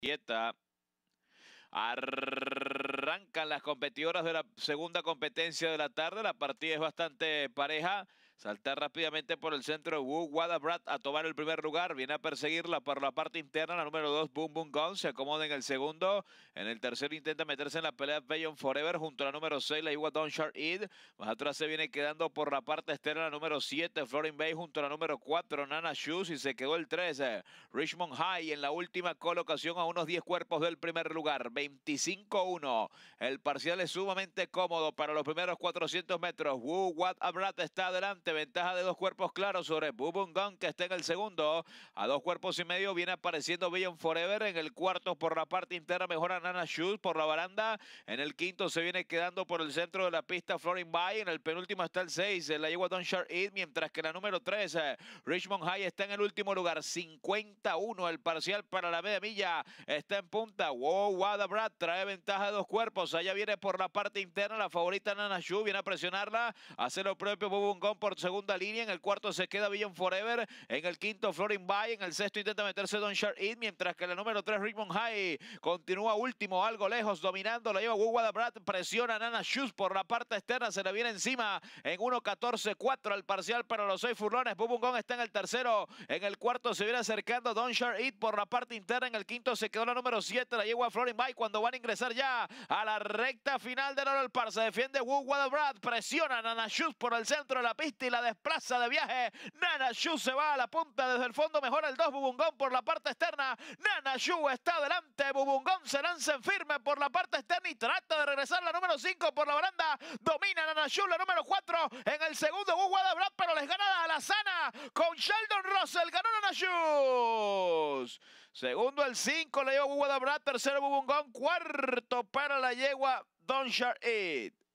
Quieta. Arrancan las competidoras de la segunda competencia de la tarde. La partida es bastante pareja saltar rápidamente por el centro Wu Wadabrat a tomar el primer lugar. Viene a perseguirla por la parte interna. La número 2, Boom Boom Gun se acomoda en el segundo. En el tercero intenta meterse en la pelea Bayon Forever junto a la número 6, la Iwa Eid. Más atrás se viene quedando por la parte externa la número 7, Florin Bay junto a la número 4, Nana Shoes. Y se quedó el 13, eh, Richmond High en la última colocación a unos 10 cuerpos del primer lugar. 25-1. El parcial es sumamente cómodo para los primeros 400 metros. Wu Wadabrat está adelante. Ventaja de dos cuerpos claros sobre Bubungan, que está en el segundo. A dos cuerpos y medio viene apareciendo Billion Forever. En el cuarto, por la parte interna, mejora Nana Shoes por la baranda. En el quinto, se viene quedando por el centro de la pista Florin Bay. En el penúltimo está el 6. Eh, la yegua Don Shark Eat, mientras que la número 3, eh, Richmond High, está en el último lugar. 51 el parcial para la media milla. Está en punta. Wow, Wada Brad trae ventaja de dos cuerpos. Allá viene por la parte interna la favorita Nana Shoes, Viene a presionarla. Hace lo propio Bubungón por segunda línea. En el cuarto se queda Villain Forever. En el quinto, Florin Bay. En el sexto intenta meterse Don Shark Eat. Mientras que la número 3, Richmond High, continúa último, algo lejos, dominando. La lleva Wu Brad. Presiona Nana Shoes por la parte externa. Se le viene encima en 1-14-4 al parcial para los seis furlones. Bubungón está en el tercero. En el cuarto se viene acercando Don Shark por la parte interna. En el quinto se quedó la número 7. La lleva Florin Bay cuando van a ingresar ya a la recta final del Oro del Par. Se defiende Wu Brad. Presiona Nana Shoes por el centro de la pista la desplaza de viaje. Nana Shu se va a la punta desde el fondo, mejora el 2 Bubungón por la parte externa. Nana Shu está adelante, Bubungón se lanza en firme por la parte externa y trata de regresar la número 5 por la baranda. Domina Nana Shu la número 4 en el segundo de brad pero les gana a la sana con Sheldon Russell. Ganó Nana Shu Segundo el 5 le dio de brad tercero Bubungón, cuarto para la yegua Don Share It.